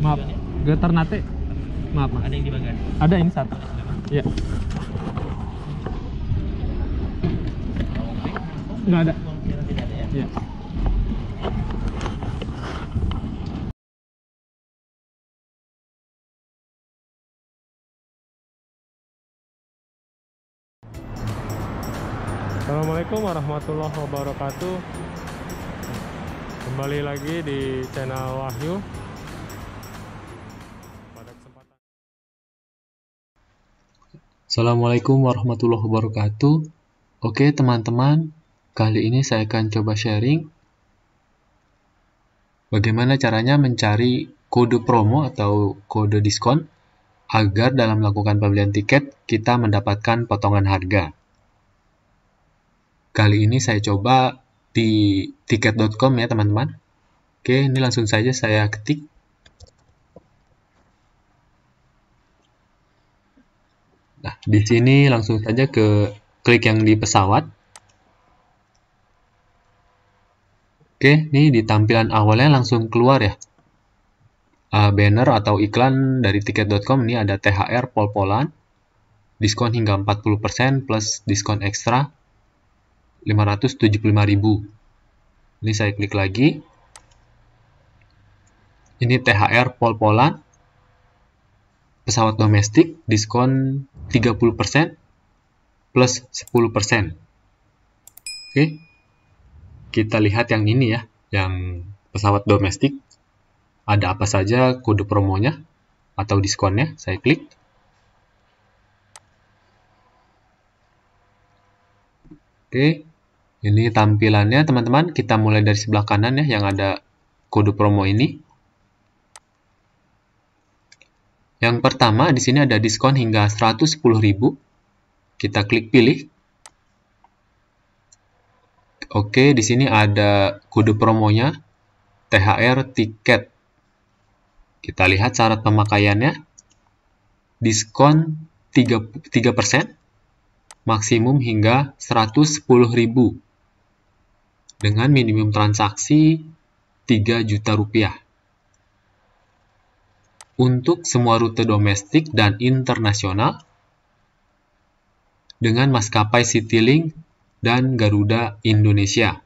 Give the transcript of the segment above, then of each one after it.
maaf getar nate maaf maaf ada yang di bagian ada ini satu ya nggak ada ya Assalamualaikum warahmatullahi wabarakatuh Kembali lagi di channel Wahyu Assalamualaikum warahmatullahi wabarakatuh. Oke teman-teman, kali ini saya akan coba sharing bagaimana caranya mencari kode promo atau kode diskon agar dalam melakukan pembelian tiket kita mendapatkan potongan harga. Kali ini saya coba di tiket.com ya teman-teman. Oke, ini langsung saja saya ketik. Di sini langsung saja ke klik yang di pesawat. Oke, ini di tampilan awalnya langsung keluar ya. Eh, banner atau iklan dari tiket.com ini ada THR pol-polan, diskon hingga 40% plus diskon ekstra 575.000. Ini saya klik lagi. Ini THR pol-polan, pesawat domestik, diskon 30% plus 10%. Oke. Kita lihat yang ini ya, yang pesawat domestik. Ada apa saja kode promonya atau diskonnya? Saya klik. Oke. Ini tampilannya teman-teman, kita mulai dari sebelah kanan ya yang ada kode promo ini. Yang pertama, di sini ada diskon hingga 110.000. Kita klik pilih. Oke, di sini ada kode promonya, THR tiket. Kita lihat syarat pemakaiannya. Diskon 3%, 3% maksimum hingga 110.000 dengan minimum transaksi 3 juta rupiah untuk semua rute domestik dan internasional dengan maskapai CityLink dan Garuda Indonesia.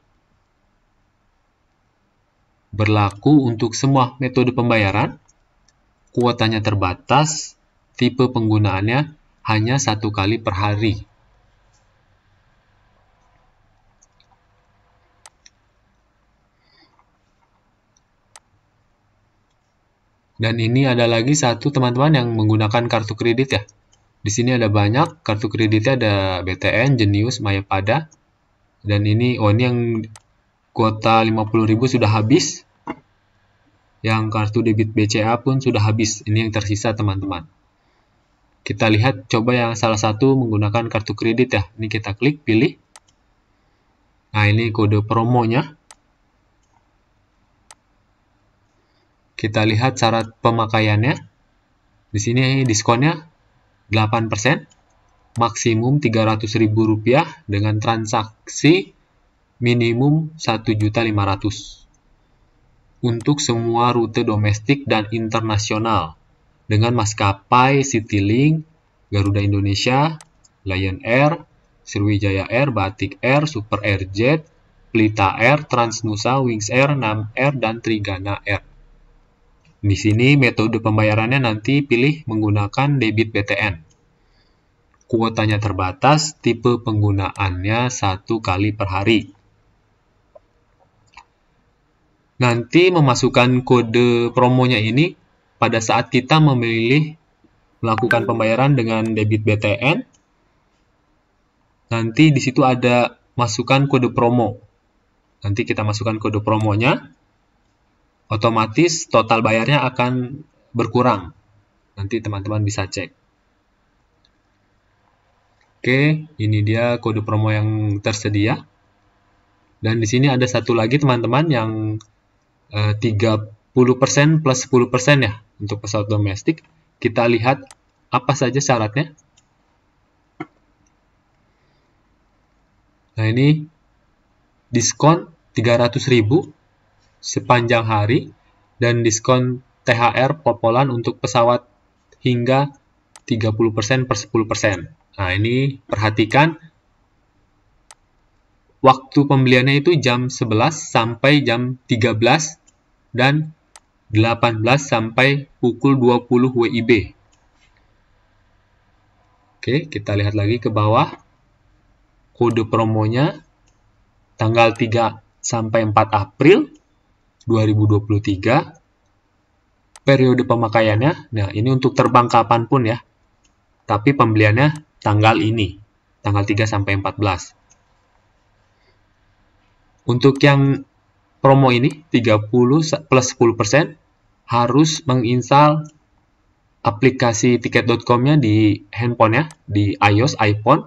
Berlaku untuk semua metode pembayaran, kuotanya terbatas, tipe penggunaannya hanya satu kali per hari. Dan ini ada lagi satu teman-teman yang menggunakan kartu kredit ya. Di sini ada banyak kartu kreditnya ada BTN, Genius, Mayapada. Dan ini oh ini yang kuota 50.000 sudah habis. Yang kartu debit BCA pun sudah habis. Ini yang tersisa teman-teman. Kita lihat coba yang salah satu menggunakan kartu kredit ya. Ini kita klik pilih. Nah, ini kode promonya. Kita lihat cara pemakaiannya. Di sini diskonnya 8%, maksimum Rp300.000 dengan transaksi minimum 1.500.000 untuk semua rute domestik dan internasional dengan maskapai Citylink, Garuda Indonesia, Lion Air, Sriwijaya Air, Batik Air, Super Air Jet, Pelita Air, Transnusa, Wings Air, Nam Air, dan Trigana Air. Di sini metode pembayarannya nanti pilih menggunakan debit BTN. Kuotanya terbatas, tipe penggunaannya satu kali per hari. Nanti memasukkan kode promonya ini pada saat kita memilih melakukan pembayaran dengan debit BTN. Nanti di situ ada masukan kode promo. Nanti kita masukkan kode promonya otomatis total bayarnya akan berkurang. Nanti teman-teman bisa cek. Oke, ini dia kode promo yang tersedia. Dan di sini ada satu lagi teman-teman yang 30% eh, plus 10% ya untuk pesawat domestik. Kita lihat apa saja syaratnya. Nah, ini diskon 300 ribu sepanjang hari dan diskon THR Popolan untuk pesawat hingga 30% per 10%. Nah, ini perhatikan waktu pembeliannya itu jam 11 sampai jam 13 dan 18 sampai pukul 20 WIB. Oke, kita lihat lagi ke bawah. Kode promonya tanggal 3 sampai 4 April 2023. Periode pemakaiannya, nah ini untuk terbang kapan pun ya. Tapi pembeliannya tanggal ini, tanggal 3 sampai 14. Untuk yang promo ini 30 plus 10% harus menginstal aplikasi tiket.com-nya di handphone handphonenya, di iOS, iPhone,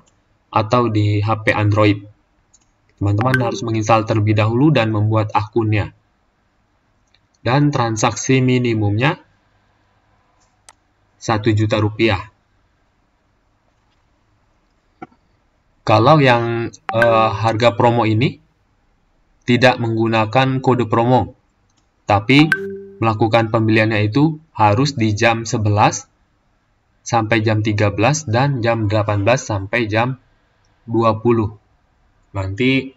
atau di HP Android. Teman-teman harus menginstal terlebih dahulu dan membuat akunnya dan transaksi minimumnya 1 juta rupiah. Kalau yang eh, harga promo ini tidak menggunakan kode promo, tapi melakukan pembeliannya itu harus di jam 11 sampai jam 13 dan jam 18 sampai jam 20. Nanti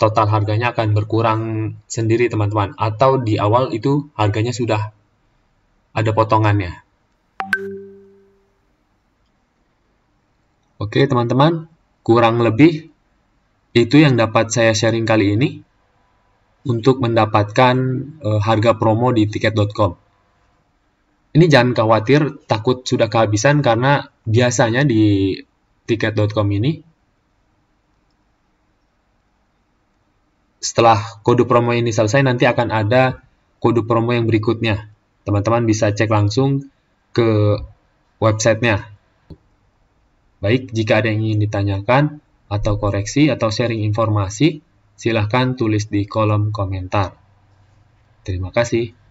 total harganya akan berkurang sendiri teman-teman atau di awal itu harganya sudah ada potongannya. Oke teman-teman, kurang lebih itu yang dapat saya sharing kali ini untuk mendapatkan e, harga promo di tiket.com. Ini jangan khawatir takut sudah kehabisan karena biasanya di tiket.com ini setelah kode promo ini selesai nanti akan ada kode promo yang berikutnya. Teman-teman bisa cek langsung ke websitenya. Baik, jika ada yang ingin ditanyakan atau koreksi atau sharing informasi, silahkan tulis di kolom komentar. Terima kasih.